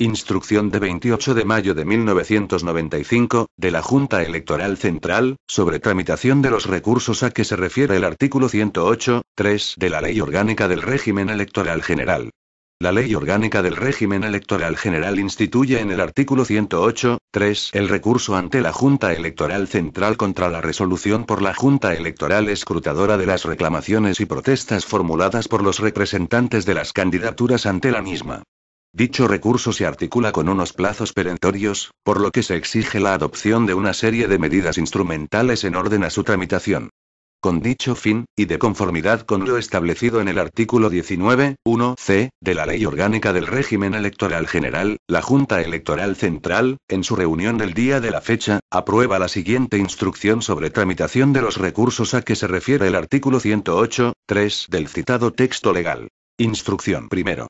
Instrucción de 28 de mayo de 1995, de la Junta Electoral Central, sobre tramitación de los recursos a que se refiere el artículo 108, 3 de la Ley Orgánica del Régimen Electoral General. La Ley Orgánica del Régimen Electoral General instituye en el artículo 108, 3 el recurso ante la Junta Electoral Central contra la resolución por la Junta Electoral escrutadora de las reclamaciones y protestas formuladas por los representantes de las candidaturas ante la misma. Dicho recurso se articula con unos plazos perentorios, por lo que se exige la adopción de una serie de medidas instrumentales en orden a su tramitación. Con dicho fin, y de conformidad con lo establecido en el artículo 19, c de la Ley Orgánica del Régimen Electoral General, la Junta Electoral Central, en su reunión del día de la fecha, aprueba la siguiente instrucción sobre tramitación de los recursos a que se refiere el artículo 108.3 del citado texto legal. Instrucción primero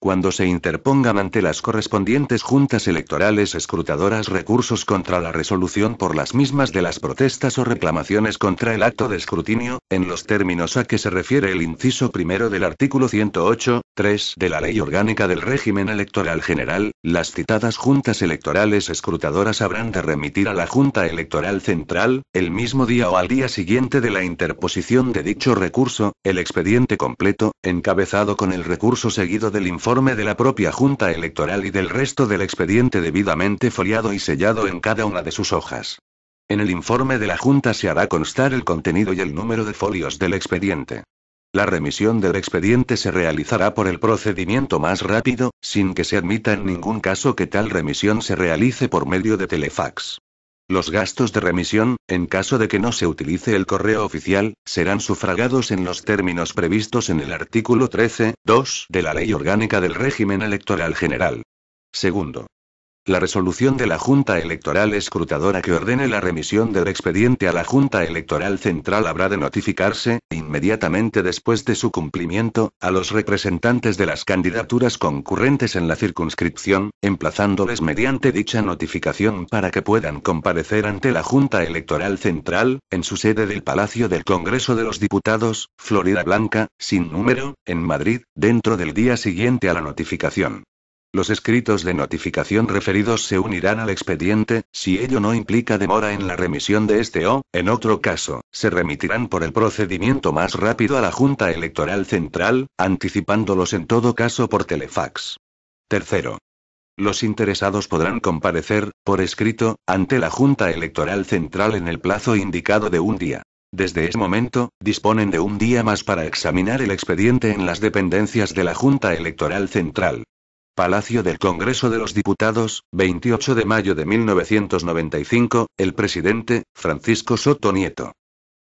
cuando se interpongan ante las correspondientes juntas electorales escrutadoras recursos contra la resolución por las mismas de las protestas o reclamaciones contra el acto de escrutinio, en los términos a que se refiere el inciso primero del artículo 108, 3 de la Ley Orgánica del Régimen Electoral General, las citadas juntas electorales escrutadoras habrán de remitir a la Junta Electoral Central, el mismo día o al día siguiente de la interposición de dicho recurso, el expediente completo, encabezado con el recurso seguido del informe informe de la propia Junta Electoral y del resto del expediente debidamente foliado y sellado en cada una de sus hojas. En el informe de la Junta se hará constar el contenido y el número de folios del expediente. La remisión del expediente se realizará por el procedimiento más rápido, sin que se admita en ningún caso que tal remisión se realice por medio de telefax. Los gastos de remisión, en caso de que no se utilice el correo oficial, serán sufragados en los términos previstos en el artículo 13.2 de la Ley Orgánica del Régimen Electoral General. Segundo, la resolución de la Junta Electoral Escrutadora que ordene la remisión del expediente a la Junta Electoral Central habrá de notificarse, inmediatamente después de su cumplimiento, a los representantes de las candidaturas concurrentes en la circunscripción, emplazándoles mediante dicha notificación para que puedan comparecer ante la Junta Electoral Central, en su sede del Palacio del Congreso de los Diputados, Florida Blanca, sin número, en Madrid, dentro del día siguiente a la notificación. Los escritos de notificación referidos se unirán al expediente, si ello no implica demora en la remisión de este o, en otro caso, se remitirán por el procedimiento más rápido a la Junta Electoral Central, anticipándolos en todo caso por telefax. Tercero. Los interesados podrán comparecer, por escrito, ante la Junta Electoral Central en el plazo indicado de un día. Desde ese momento, disponen de un día más para examinar el expediente en las dependencias de la Junta Electoral Central. Palacio del Congreso de los Diputados, 28 de mayo de 1995, el presidente, Francisco Soto Nieto.